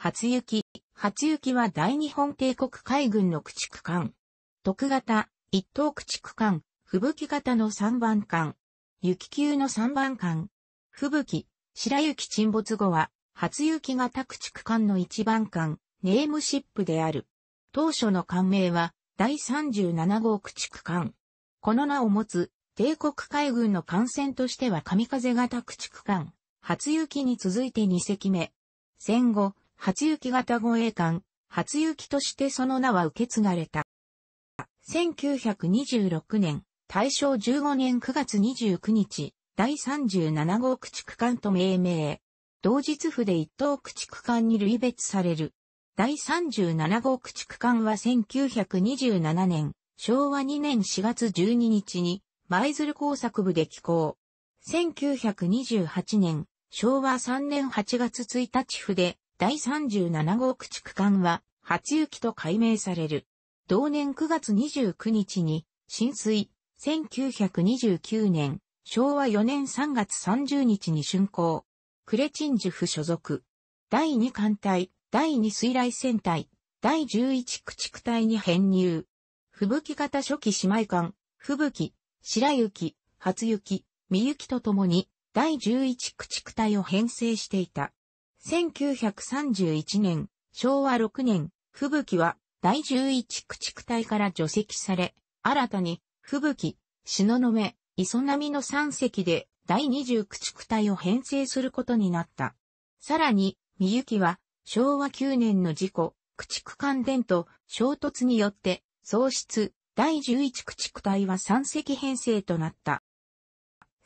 初雪。初雪は大日本帝国海軍の駆逐艦。特型、一等駆逐艦、吹雪型の3番艦。雪級の3番艦。吹雪、白雪沈没後は、初雪型駆逐艦の1番艦、ネームシップである。当初の艦名は、第37号駆逐艦。この名を持つ、帝国海軍の艦船としては神風型駆逐艦、初雪に続いて2隻目。戦後、初雪型護衛艦、初雪としてその名は受け継がれた。1926年、大正15年9月29日、第37号駆逐艦と命名。同日府で一等駆逐艦に類別される。第37号駆逐艦は1927年、昭和2年4月12日に、舞鶴工作部で寄港。1928年、昭和3年8月1日府で、第37号駆逐艦は、初雪と改名される。同年9月29日に、浸水、1929年、昭和4年3月30日に竣工。クレチンジュフ所属。第2艦隊、第2水雷戦隊、第11駆逐隊に編入。吹雪型初期姉妹艦、吹雪、白雪、初雪、三雪と共に、第11駆逐隊を編成していた。1931年、昭和6年、吹雪は第11駆逐隊から除籍され、新たに、吹雪、篠目、磯波の3隻で第20駆逐隊を編成することになった。さらに、三雪は、昭和9年の事故、駆逐艦電と衝突によって、喪失、第11駆逐隊は3隻編成となった。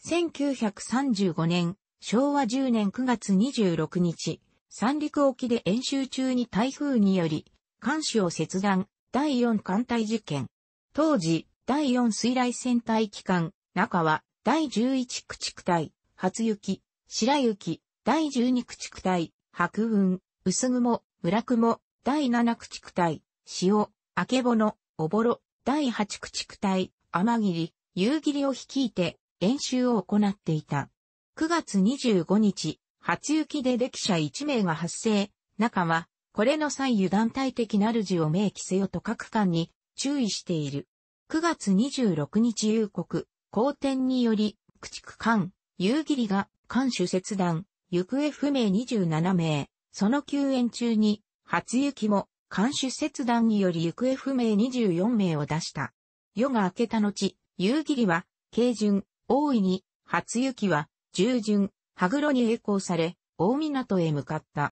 1935年、昭和10年9月26日、三陸沖で演習中に台風により、艦首を切断、第4艦隊事件。当時、第4水雷戦隊機関、中は、第11駆逐隊、初雪、白雪、第12駆逐隊、白雲、薄雲、村雲、第7駆逐隊、潮、明けぼの、おぼろ、第8駆逐隊、天霧、夕霧を率いて、演習を行っていた。9月25日、初雪で歴者1名が発生。中は、これの際油断体的なる字を明記せよと各館に注意している。9月26日夕刻、公典により、駆逐艦、夕霧が、艦首切断、行方不明27名、その救援中に、初雪も、艦首切断により行方不明24名を出した。夜が明けた後、夕霧は、軽順、大いに、初雪は、従順、羽黒に栄光され、大港へ向かった。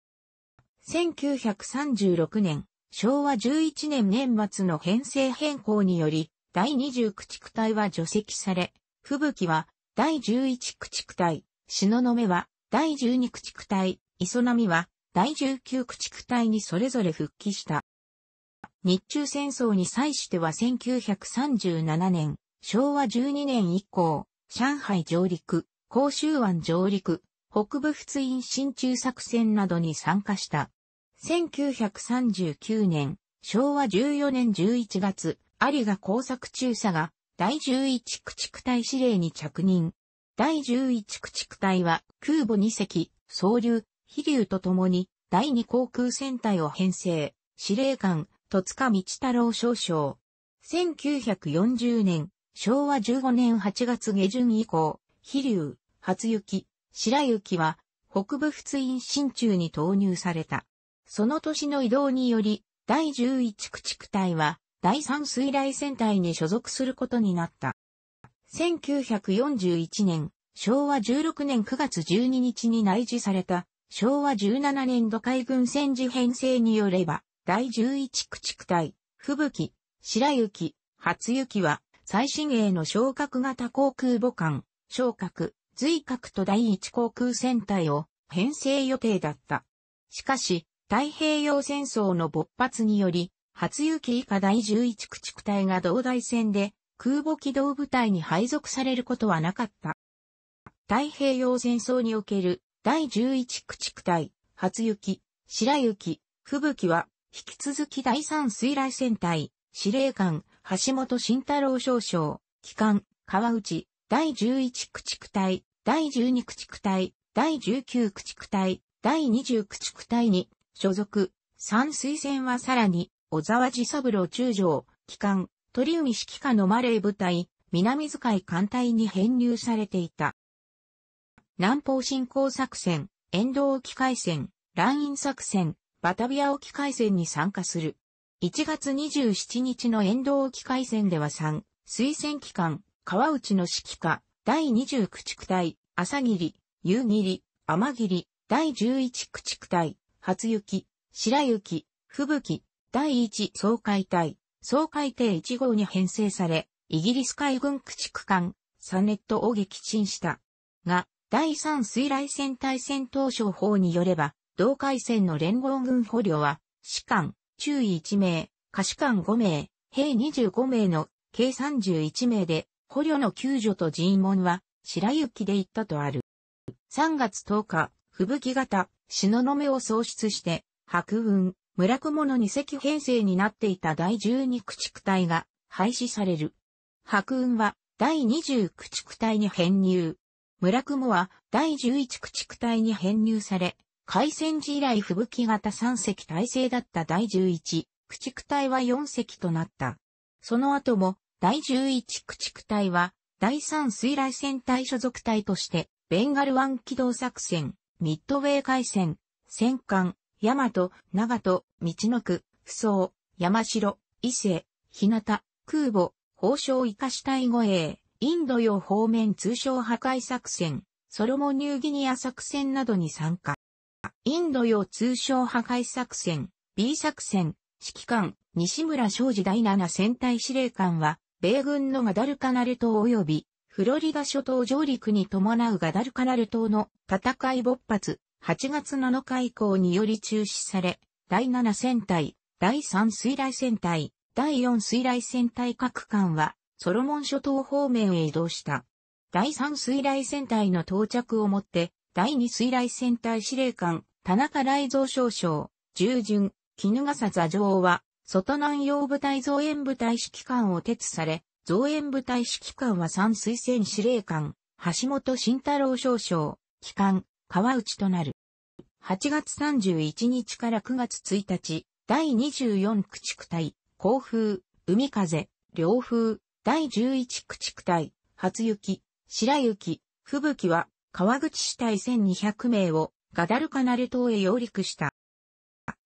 1936年、昭和11年年末の編成変更により、第2 0駆逐隊は除籍され、吹雪は第11駆逐隊、篠の目は第12駆逐隊、磯波は第19駆逐隊にそれぞれ復帰した。日中戦争に際しては1937年、昭和12年以降、上海上陸、甲州湾上陸、北部仏印進駐作戦などに参加した。1939年、昭和14年11月、有賀工作中佐が第11駆逐隊司令に着任。第11駆逐隊は空母2隻、総流、飛竜と共に第2航空戦隊を編成、司令官、戸塚道太郎少将。1940年、昭和15年8月下旬以降、飛竜、初雪、白雪は北部仏印新中に投入された。その年の移動により、第11駆逐隊は第3水雷戦隊に所属することになった。1941年、昭和16年9月12日に内示された昭和17年度海軍戦時編成によれば、第11駆逐隊、吹雪、白雪、初雪は最新鋭の昇格型航空母艦、昇格、随格と第一航空戦隊を編成予定だった。しかし、太平洋戦争の勃発により、初雪以下第11駆逐隊が同大戦で空母機動部隊に配属されることはなかった。太平洋戦争における第11駆逐隊、初雪、白雪、吹雪は、引き続き第3水雷戦隊、司令官、橋本慎太郎少将、機関、川内、第11駆逐隊、第12駆逐隊、第19駆逐隊、第20駆逐隊に所属、3推薦はさらに、小沢治三郎中将、機関、鳥海指揮下のマレー部隊、南遣い艦隊に編入されていた。南方進行作戦、遠道沖海戦、乱印作戦、バタビア沖海戦に参加する。1月27日の遠道沖海戦では3、推薦機関、川内の指揮下、第2 0地区隊、朝霧、夕霧、天霧、第11駆逐隊、初雪、白雪、吹雪、第1総会隊、総会艇1号に編成され、イギリス海軍駆逐艦、サネットを撃沈した。が、第3水雷戦隊戦闘省法によれば、同海戦の連合軍捕虜は、士官、中尉1名、下士官5名、兵25名の、計31名で、捕虜の救助と尋問は、白雪で行ったとある。3月10日、吹雪型、の目を喪失して、白雲、村雲の2隻編成になっていた第12駆逐隊が廃止される。白雲は第20駆逐隊に編入。村雲は第11駆逐隊に編入され、海戦時以来吹雪型3隻体制だった第11駆逐隊は4隻となった。その後も第11駆逐隊は、第3水雷戦隊所属隊として、ベンガル湾機動作戦、ミッドウェー海戦、戦艦、大和、長門、道の区、不走、山城、伊勢、日向、空母、宝生生かし隊護衛、インド洋方面通商破壊作戦、ソロモニューギニア作戦などに参加。インド洋通商破壊作戦、B 作戦、指揮官、西村昌司第7戦隊司令官は、米軍のガダルカナル島及び、フロリダ諸島上陸に伴うガダルカナル島の戦い勃発、8月7日以降により中止され、第7戦隊、第3水雷戦隊、第4水雷戦隊各艦は、ソロモン諸島方面へ移動した。第3水雷戦隊の到着をもって、第2水雷戦隊司令官、田中雷蔵少将、従順、絹笠座城は、外南洋部隊増援部隊指揮官を徹され、増援部隊指揮官は三推薦司令官、橋本慎太郎少将、機関、川内となる。8月31日から9月1日、第24駆逐隊、甲風、海風、両風、第11駆逐隊、初雪、白雪、吹雪は、川口市隊1200名を、ガダルカナル島へ揚陸した。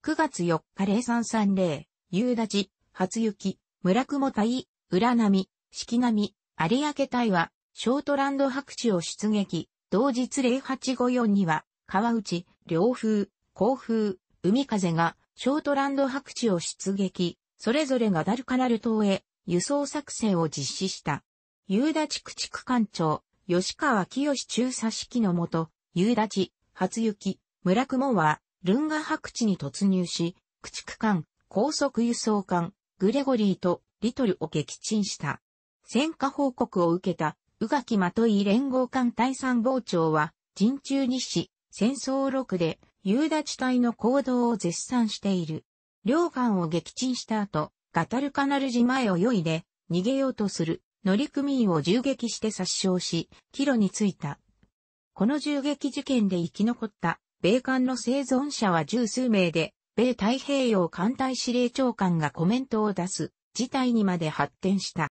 9月4日0330夕立、初雪、村雲隊、浦波、四季波、有明隊は、ショートランド白地を出撃、同日0854には、川内、両風、甲風、海風が、ショートランド白地を出撃、それぞれがダルカナル島へ、輸送作戦を実施した。夕立駆逐艦長、吉川清中佐指揮のもと、夕立、初雪、村雲は、ルンガ白地に突入し、駆逐艦、高速輸送艦、グレゴリーとリトルを撃沈した。戦火報告を受けた、宇垣まとい連合艦隊参謀長は、陣中日誌、戦争録で、ユダ地の行動を絶賛している。両艦を撃沈した後、ガタルカナル島へ泳いで、逃げようとする乗組員を銃撃して殺傷し、帰路に着いた。この銃撃事件で生き残った米艦の生存者は十数名で、米太平洋艦隊司令長官がコメントを出す事態にまで発展した。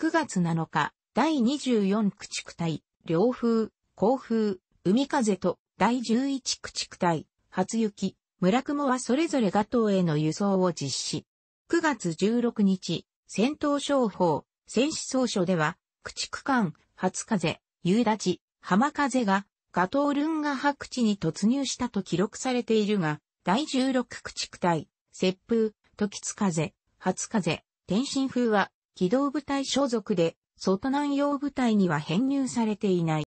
9月7日、第24駆逐隊、両風、航風、海風と第11駆逐隊、初雪、村雲はそれぞれガ島への輸送を実施。9月16日、戦闘商法、戦死総書では、駆逐艦、初風、夕立、浜風が、ガトールンガ白地に突入したと記録されているが、第16駆逐隊、雪風、時津風、初風、天津風は、機動部隊所属で、外南洋部隊には編入されていない。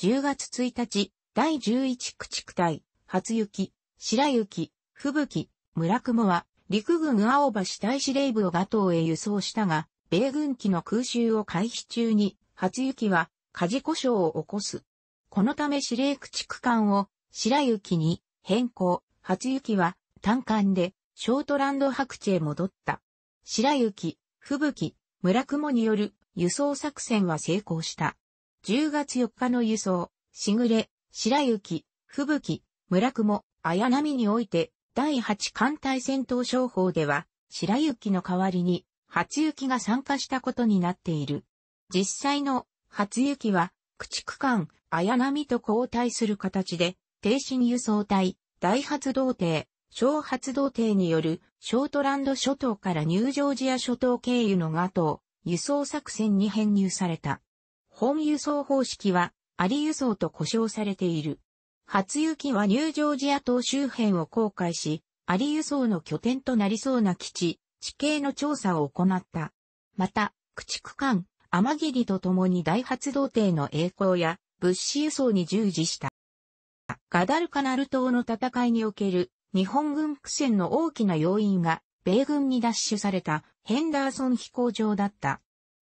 10月1日、第11駆逐隊、初雪、白雪、吹雪、村雲は、陸軍青葉市大司令部をガトへ輸送したが、米軍機の空襲を開始中に、初雪は、火事故障を起こす。このため司令駆逐艦を、白雪に変更。初雪は単管でショートランド白地へ戻った。白雪、吹雪、村雲による輸送作戦は成功した。10月4日の輸送、しぐれ、白雪、吹雪、村雲、綾波において、第8艦隊戦闘商法では、白雪の代わりに、初雪が参加したことになっている。実際の初雪は、駆逐艦、綾波と交代する形で、停止輸送隊、大発動艇、小発動艇によるショートランド諸島からニュージョージア諸島経由の後、a 輸送作戦に編入された。本輸送方式は、アリ輸送と呼称されている。初雪はニュージョージア島周辺を航海し、アリ輸送の拠点となりそうな基地、地形の調査を行った。また、駆逐艦、天霧と共に大発動艇の栄光や物資輸送に従事した。ガダルカナル島の戦いにおける日本軍苦戦の大きな要因が米軍に奪取されたヘンダーソン飛行場だった。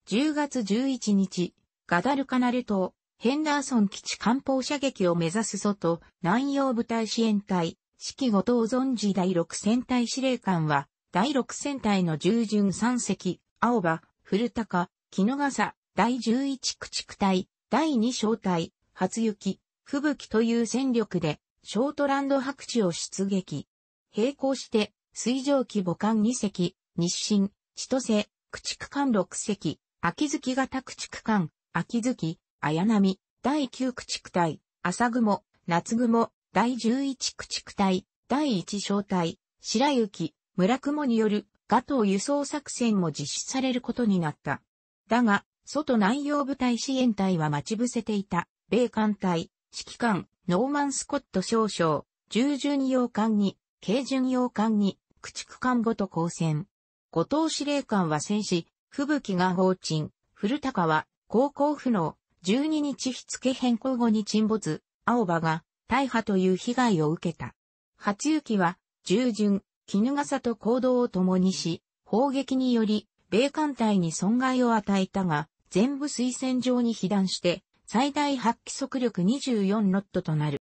10月11日、ガダルカナル島、ヘンダーソン基地艦砲射撃を目指す外、南洋部隊支援隊、指揮後藤存次第6戦隊司令官は、第6戦隊の従順3隻、青葉、古高、木の笠、第11駆逐隊、第2小隊、初雪、吹雪という戦力で、ショートランド白地を出撃。並行して、水蒸気母艦2隻、日清、千歳、駆逐艦6隻、秋月型駆逐艦、秋月、綾波、第9駆逐隊、朝雲、夏雲、第11駆逐隊、第1小隊、白雪、村雲による、ガトー輸送作戦も実施されることになった。だが、外南洋部隊支援隊は待ち伏せていた、米艦隊、指揮官、ノーマン・スコット少将、従順洋艦に、軽巡洋艦に、駆逐艦ごと交戦。後藤司令官は戦死、吹雪が放沈、古高は、航行不能、12日日付変更後に沈没、青葉が、大破という被害を受けた。初雪は、従順、絹笠と行動を共にし、砲撃により、米艦隊に損害を与えたが、全部推薦上に被弾して、最大発揮速力24ノットとなる。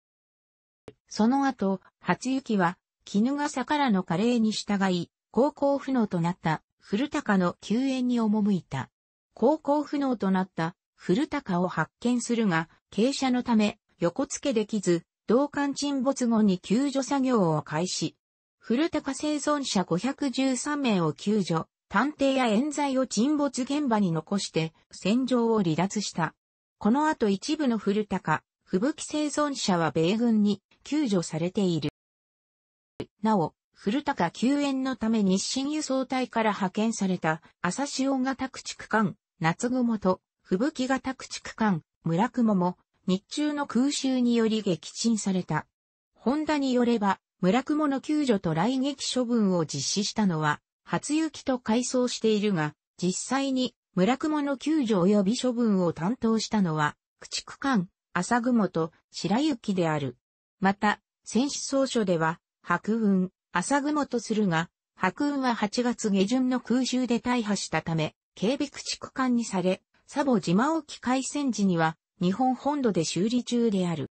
その後、初雪は、絹笠からの加齢に従い、航行不能となった古高の救援に赴いた。航行不能となった古高を発見するが、傾斜のため横付けできず、同艦沈没後に救助作業を開始。古高生存者513名を救助、探偵や冤罪を沈没現場に残して、戦場を離脱した。この後一部の古高、吹雪生存者は米軍に救助されている。なお、古高救援のため日清輸送隊から派遣された朝潮型駆逐艦、夏雲と吹雪型駆逐艦、村雲も日中の空襲により撃沈された。ホンダによれば、村雲の救助と来撃処分を実施したのは、初雪と回想しているが、実際に村雲の救助及び処分を担当したのは、駆逐艦、朝雲と白雪である。また、戦死総書では、白雲、朝雲とするが、白雲は8月下旬の空襲で大破したため、警備駆逐艦にされ、サボ島沖海戦時には、日本本土で修理中である。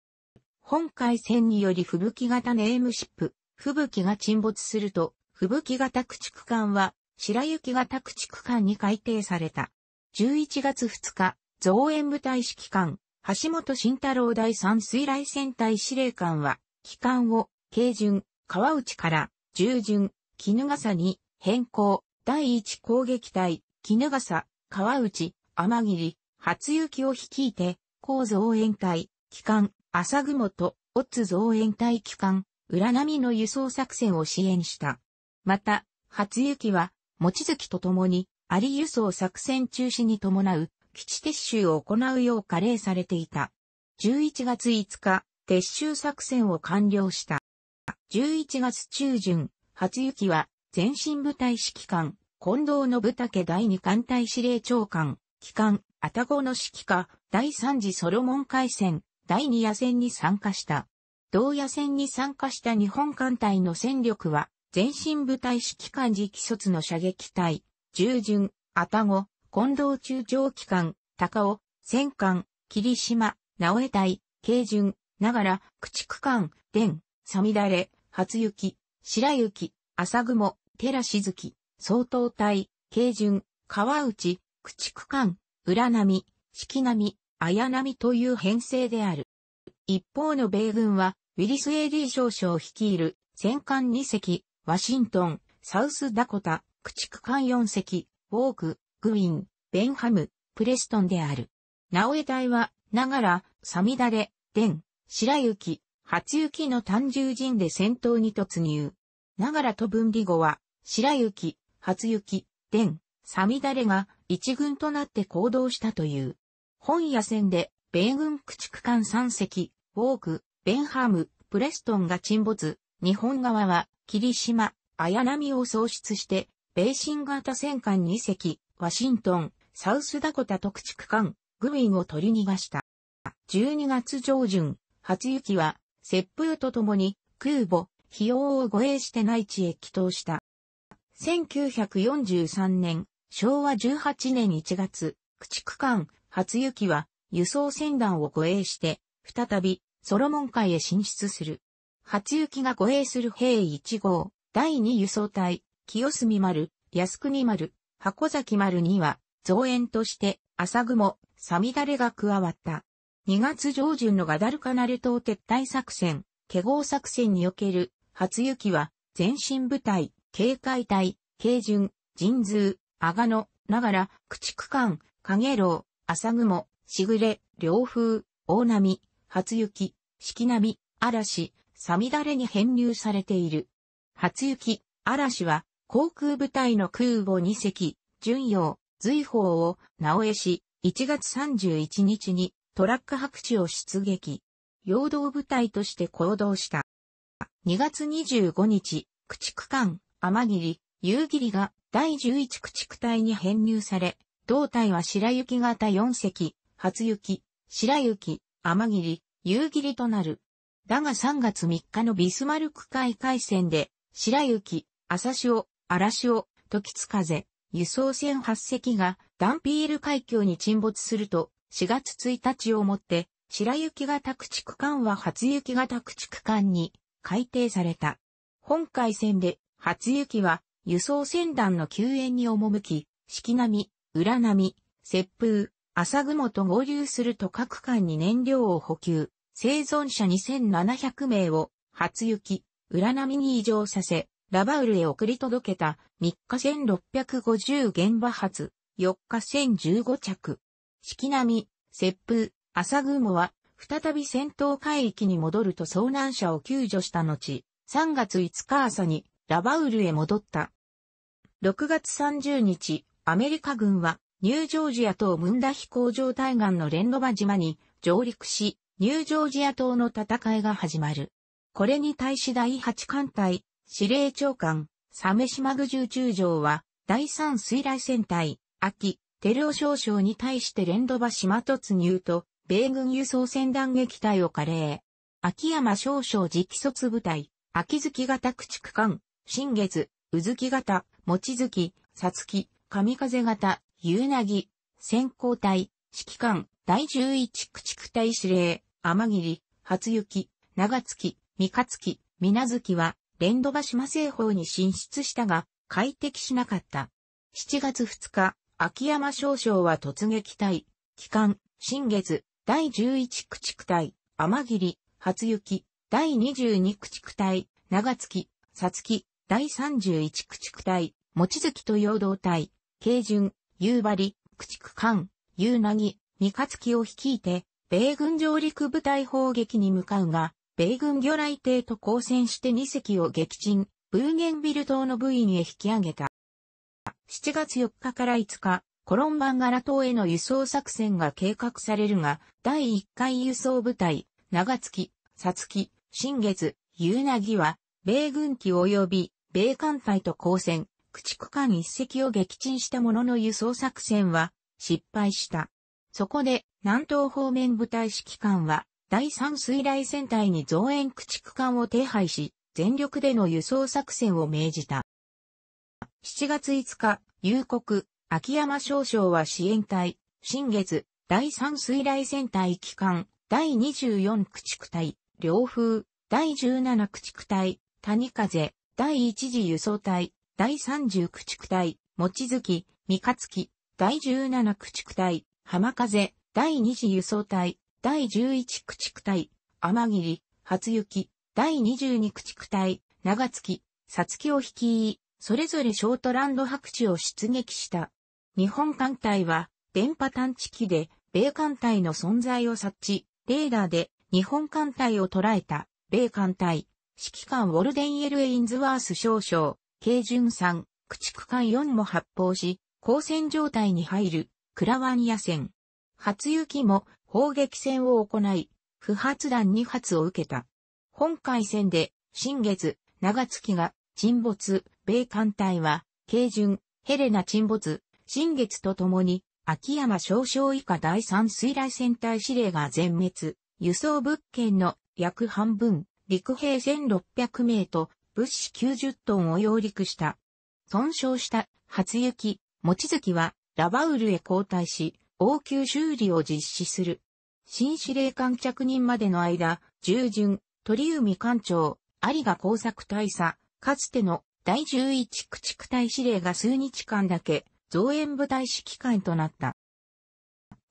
本海戦により吹雪型ネームシップ、吹雪が沈没すると、吹雪型駆逐艦は白雪が宅地区間に改定された。11月2日、造園部隊指揮官、橋本慎太郎第三水雷戦隊司令官は、機関を、軽巡、川内から、従順、絹笠に、変更、第一攻撃隊、絹笠、川内、天霧、初雪を率いて、高造園隊、機関、浅雲と、オッツ造園隊機関、裏波の輸送作戦を支援した。また、初雪は、望月と共に、アリ輸送作戦中止に伴う、基地撤収を行うよう加令されていた。11月5日、撤収作戦を完了した。11月中旬、初雪は、前進部隊指揮官、近藤信武第二艦隊司令長官、機関、たごの指揮下、第三次ソロモン海戦、第二夜戦に参加した。同野戦に参加した日本艦隊の戦力は、前進部隊指揮官次期卒の射撃隊、従順、愛宕、近藤中長機関、高尾、戦艦、霧島、直江隊、軽順、ながら、駆逐艦、伝、さみだれ、初雪、白雪、朝雲、寺静き、総統隊、軽順、川内、駆逐艦、浦波、四季波、綾波という編成である。一方の米軍は、ウィリス・エディ少将率いる戦艦2隻、ワシントン、サウスダコタ、駆逐艦4隻、ウォーク、グウィン、ベンハム、プレストンである。直江隊は、ながら、サミダレ、デン、白雪、初雪の単獣陣で戦闘に突入。ながらと分離後は、白雪、初雪、デン、サミダレが一軍となって行動したという。本野戦で、米軍駆逐艦3隻、ウォーク、ベンハム、プレストンが沈没、日本側は霧島、綾波を創出して、米新型戦艦2隻、ワシントン、サウスダコタ特地区間、グウィンを取り逃がした。12月上旬、初雪は、雪風と共に、空母、費用を護衛して内地へ帰投した。1943年、昭和18年1月、駆逐艦、初雪は、輸送船団を護衛して、再び、ソロモン海へ進出する。初行が護衛する兵1号、第2輸送隊、清澄丸、靖国丸、箱崎丸には、増援として、朝雲、さみだれが加わった。2月上旬のガダルカナル島撤退作戦、ケゴ作戦における、初雪は、前進部隊、警戒隊、軽巡、神通、阿賀野、ながら、駆逐艦、影楼、朝雲、しぐれ、両風、大波、初雪、四季波、嵐、サミダレに編入されている。初雪、嵐は、航空部隊の空母2隻、巡洋、随砲を、直江し、1月31日に、トラック白地を出撃。陽動部隊として行動した。2月25日、駆逐艦、天霧、夕霧が第11駆逐隊に編入され、同隊は白雪型4隻、初雪、白雪、天霧、夕霧となる。だが3月3日のビスマルク海海戦で、白雪、朝潮、荒潮、時津風、輸送船8隻がダンピール海峡に沈没すると、4月1日をもって、白雪型駆逐艦は初雪型駆逐艦に改定された。本海戦で、初雪は輸送船団の救援に赴き、四季波、裏波、雪風、朝雲と合流すると各艦に燃料を補給、生存者2700名を初雪、裏波に移乗させ、ラバウルへ送り届けた3日1650現場発、4日1015着。四季波、雪風、朝雲は再び戦闘海域に戻ると遭難者を救助した後、3月5日朝にラバウルへ戻った。6月30日、アメリカ軍はニュージョージア島ムンダ飛行場対岸のレンロバ島に上陸し、ニュージョージア島の戦いが始まる。これに対し第8艦隊、司令長官、サメシマグ重中将は、第3水雷戦隊、秋、テルオ少将に対して連ド場島突入と、米軍輸送船団撃隊を加齢。秋山少将直卒部隊、秋月型駆逐艦、新月、うずき型、もちづき、さつき、神風型、ゆうなぎ、先行隊、指揮官、第11駆逐隊司令、天霧、初雪、長月、三日月、水月は、連土ヶ島西方に進出したが、快適しなかった。7月2日、秋山少将は突撃隊、機関、新月、第11駆逐隊、天霧、初雪、第22駆逐隊、長月、さつき、第31駆逐隊、望月と陽動隊、慶順、夕張、駆逐艦、夕なぎ、三日月を率いて、米軍上陸部隊砲撃に向かうが、米軍魚雷艇と交戦して2隻を撃沈、ブーゲンビル島の部位に引き上げた。7月4日から5日、コロンバンガラ島への輸送作戦が計画されるが、第1回輸送部隊、長月、さつき、新月、夕なぎは、米軍機及び、米艦隊と交戦、駆逐艦1隻を撃沈したものの輸送作戦は、失敗した。そこで、南東方面部隊指揮官は、第三水雷戦隊に増援駆逐艦を手配し、全力での輸送作戦を命じた。7月5日、夕刻、秋山少将は支援隊、新月、第三水雷戦隊機関、第24駆逐隊、両風、第17駆逐隊、谷風、第1次輸送隊、第30駆逐隊、餅月、三日月、第17駆逐隊、浜風、第2次輸送隊、第11駆逐隊、天霧、初雪、第22駆逐隊、長月、さつきを率い、それぞれショートランド白地を出撃した。日本艦隊は、電波探知機で、米艦隊の存在を察知、レーダーで日本艦隊を捉えた、米艦隊、指揮官ウォルデン・エル・エインズワース少将、軽巡3、駆逐艦4も発砲し、交戦状態に入る。クラワニア戦。初雪も砲撃戦を行い、不発弾2発を受けた。本海戦で、新月、長月が沈没、米艦隊は、軽巡、ヘレナ沈没、新月と共に、秋山少将以下第三水雷戦隊司令が全滅、輸送物件の約半分、陸兵1600名と物資90トンを揚陸した。損傷した初雪、餅月はラバウルへ交代し、応急修理を実施する。新司令官着任までの間、従順、鳥海艦長、有賀工作大佐、かつての第11駆逐隊司令が数日間だけ、増援部隊指揮官となった。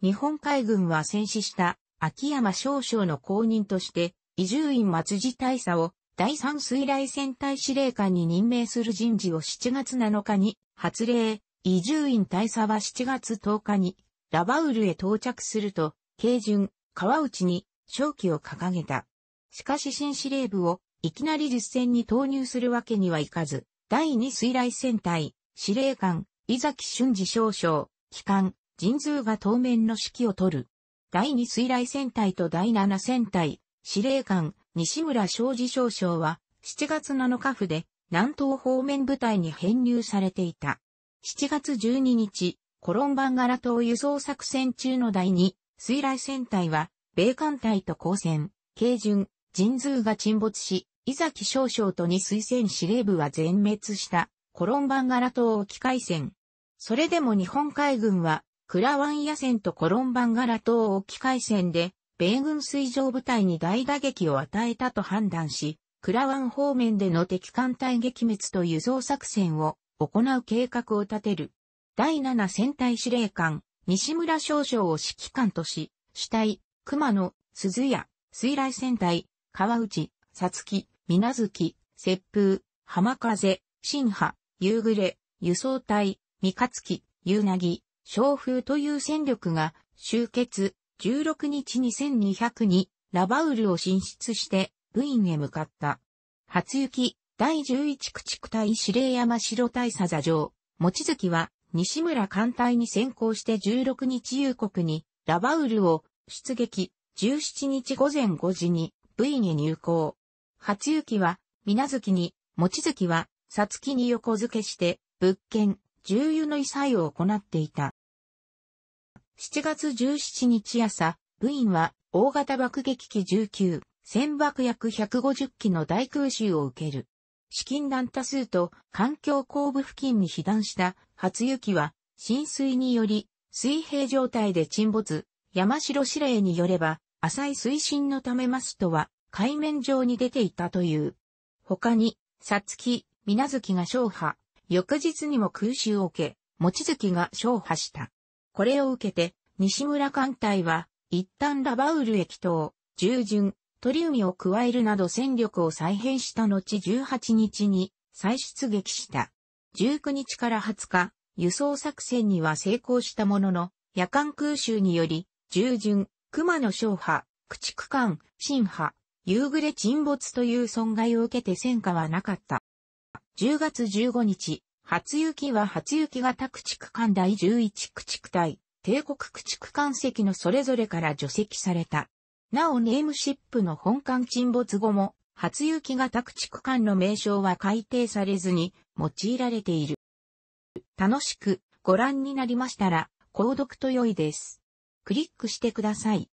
日本海軍は戦死した秋山少将の後任として、伊集院松次大佐を第3水雷戦隊司令官に任命する人事を7月7日に発令、伊集院大佐は7月10日にラバウルへ到着すると、慶順、川内に勝機を掲げた。しかし新司令部をいきなり実戦に投入するわけにはいかず、第二水雷戦隊、司令官、伊崎俊二少将、機関、人数が当面の指揮を取る。第二水雷戦隊と第7戦隊、司令官、西村昌司少将は、7月7日府で、南東方面部隊に編入されていた。7月12日、コロンバンガラ島輸送作戦中の第2、水雷戦隊は、米艦隊と交戦、軽巡、神通が沈没し、伊崎少将と二水戦司令部は全滅した、コロンバンガラ島沖海戦。それでも日本海軍は、クラワン野戦とコロンバンガラ島沖海戦で、米軍水上部隊に大打撃を与えたと判断し、クラワン方面での敵艦隊撃滅と輸送作戦を行う計画を立てる。第七戦隊司令官、西村少将を指揮官とし、主体、熊野、鈴谷、水雷戦隊、川内、さつき、水なず雪風、浜風、新波、夕暮れ、輸送隊、三日月、夕なぎ、小風という戦力が集結、16日2200にラバウルを進出して、部員へ向かった。初雪、第11駆逐隊司令山城大佐座上、望月は西村艦隊に先行して16日夕刻にラバウルを出撃、17日午前5時に V に入港。初雪は、水月に、望月は、さつきに横付けして、物件、重油の異彩を行っていた。7月17日朝、部員は、大型爆撃機19、船爆約150機の大空襲を受ける。資金団多数と環境後部付近に被弾した初雪は浸水により水平状態で沈没、山城司令によれば浅い水深のためマストは海面上に出ていたという。他に、さつき、みなずきが勝破、翌日にも空襲を受け、もちづきが勝破した。これを受けて、西村艦隊は、一旦ラバウル駅等、従順、鳥海を加えるなど戦力を再編した後18日に再出撃した。19日から20日、輸送作戦には成功したものの、夜間空襲により、従順、熊野小波、駆逐艦、新波、夕暮れ沈没という損害を受けて戦果はなかった。10月15日、初雪は初雪型駆逐艦第11駆逐隊、帝国駆逐艦籍のそれぞれから除籍された。なおネームシップの本館沈没後も、初雪が宅地区間の名称は改定されずに用いられている。楽しくご覧になりましたら、購読と良いです。クリックしてください。